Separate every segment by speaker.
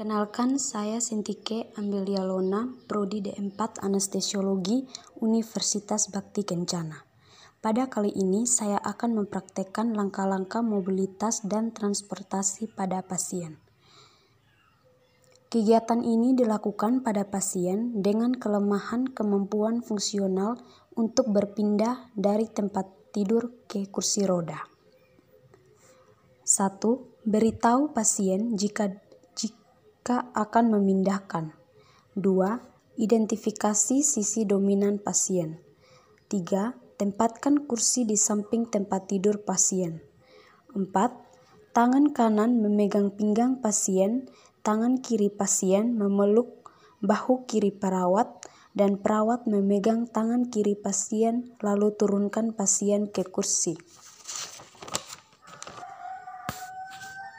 Speaker 1: Kenalkan, saya Sintike Amelia Lona, Prodi D4 Anestesiologi Universitas Bakti Kencana. Pada kali ini, saya akan mempraktekkan langkah-langkah mobilitas dan transportasi pada pasien. Kegiatan ini dilakukan pada pasien dengan kelemahan kemampuan fungsional untuk berpindah dari tempat tidur ke kursi roda. 1. Beritahu pasien jika jika akan memindahkan. 2. Identifikasi sisi dominan pasien. 3. Tempatkan kursi di samping tempat tidur pasien. 4. Tangan kanan memegang pinggang pasien, tangan kiri pasien memeluk bahu kiri perawat, dan perawat memegang tangan kiri pasien lalu turunkan pasien ke kursi.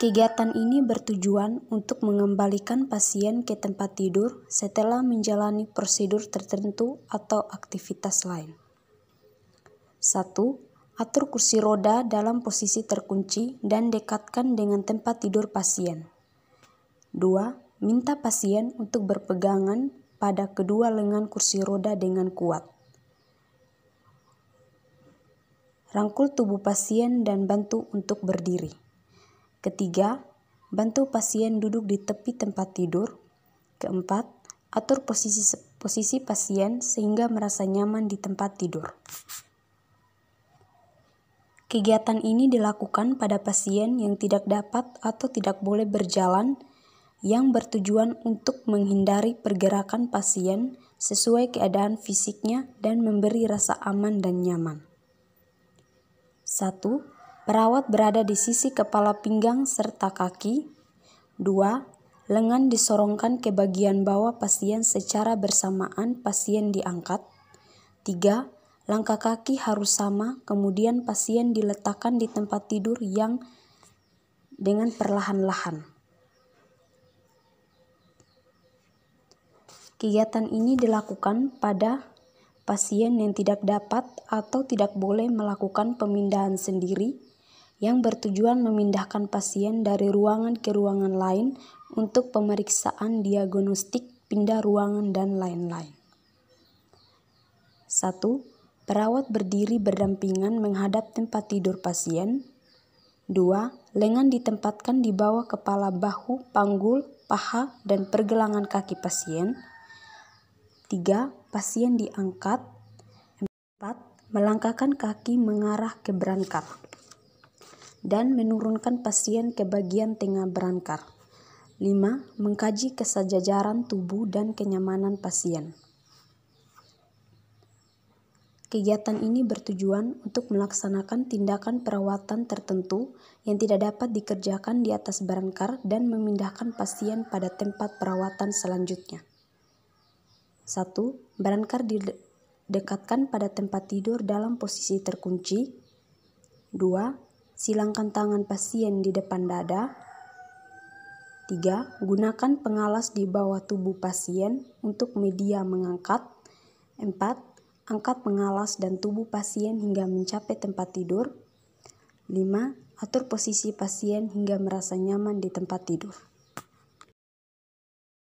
Speaker 1: Kegiatan ini bertujuan untuk mengembalikan pasien ke tempat tidur setelah menjalani prosedur tertentu atau aktivitas lain. 1. Atur kursi roda dalam posisi terkunci dan dekatkan dengan tempat tidur pasien. 2. Minta pasien untuk berpegangan pada kedua lengan kursi roda dengan kuat. Rangkul tubuh pasien dan bantu untuk berdiri. Ketiga, bantu pasien duduk di tepi tempat tidur. Keempat, atur posisi posisi pasien sehingga merasa nyaman di tempat tidur. Kegiatan ini dilakukan pada pasien yang tidak dapat atau tidak boleh berjalan yang bertujuan untuk menghindari pergerakan pasien sesuai keadaan fisiknya dan memberi rasa aman dan nyaman. 1 Perawat berada di sisi kepala pinggang serta kaki. 2. Lengan disorongkan ke bagian bawah pasien secara bersamaan pasien diangkat. 3. Langkah kaki harus sama, kemudian pasien diletakkan di tempat tidur yang dengan perlahan-lahan. Kegiatan ini dilakukan pada pasien yang tidak dapat atau tidak boleh melakukan pemindahan sendiri yang bertujuan memindahkan pasien dari ruangan ke ruangan lain untuk pemeriksaan diagnostik, pindah ruangan, dan lain-lain. 1. Perawat berdiri berdampingan menghadap tempat tidur pasien. 2. Lengan ditempatkan di bawah kepala bahu, panggul, paha, dan pergelangan kaki pasien. 3. Pasien diangkat. 4. Melangkahkan kaki mengarah ke berangkat dan menurunkan pasien ke bagian tengah berangkar. 5. Mengkaji kesejajaran tubuh dan kenyamanan pasien. Kegiatan ini bertujuan untuk melaksanakan tindakan perawatan tertentu yang tidak dapat dikerjakan di atas berangkar dan memindahkan pasien pada tempat perawatan selanjutnya. 1. Berangkar didekatkan pada tempat tidur dalam posisi terkunci. 2 Silangkan tangan pasien di depan dada. 3. Gunakan pengalas di bawah tubuh pasien untuk media mengangkat. 4. Angkat pengalas dan tubuh pasien hingga mencapai tempat tidur. 5. Atur posisi pasien hingga merasa nyaman di tempat tidur.